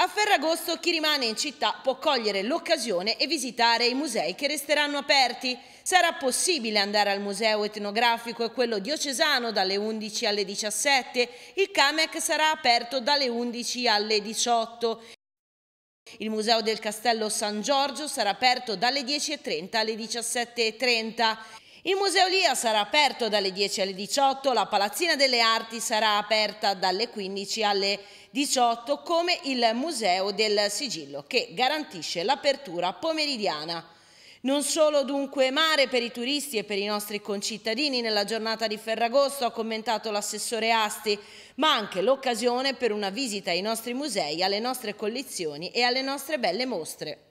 A Ferragosto chi rimane in città può cogliere l'occasione e visitare i musei che resteranno aperti. Sarà possibile andare al museo etnografico e quello diocesano dalle 11 alle 17. Il CAMEC sarà aperto dalle 11 alle 18. Il museo del castello San Giorgio sarà aperto dalle 10.30 alle 17.30. Il Museo Lia sarà aperto dalle 10 alle 18, la Palazzina delle Arti sarà aperta dalle 15 alle 18 come il Museo del Sigillo che garantisce l'apertura pomeridiana. Non solo dunque mare per i turisti e per i nostri concittadini nella giornata di Ferragosto, ha commentato l'assessore Asti, ma anche l'occasione per una visita ai nostri musei, alle nostre collezioni e alle nostre belle mostre.